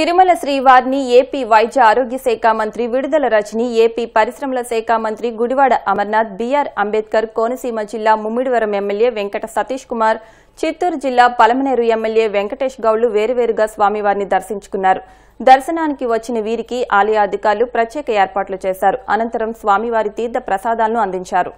తిరుమల శ్రీవారిని ఏపీ వైద్య ఆరోగ్య శాఖ మంత్రి విడుదల రజని ఏపీ పరిశ్రమల శాఖ మంత్రి గుడివాడ అమర్నాథ్ బీఆర్ అంబేద్కర్ కోనసీమ జిల్లా ముమ్మిడివరం ఎమ్మెల్యే వెంకట సతీష్ కుమార్ చిత్తూరు జిల్లా పలమనేరు ఎమ్మెల్యే వెంకటేష్ గౌడ్లు వేరువేరుగా స్వామివారిని దర్శించుకున్నారు దర్శనానికి వచ్చిన వీరికి ఆలయ అధికారులు ప్రత్యేక ఏర్పాట్లు చేశారు అనంతరం స్వామివారి తీర్థ ప్రసాదాలను అందించారు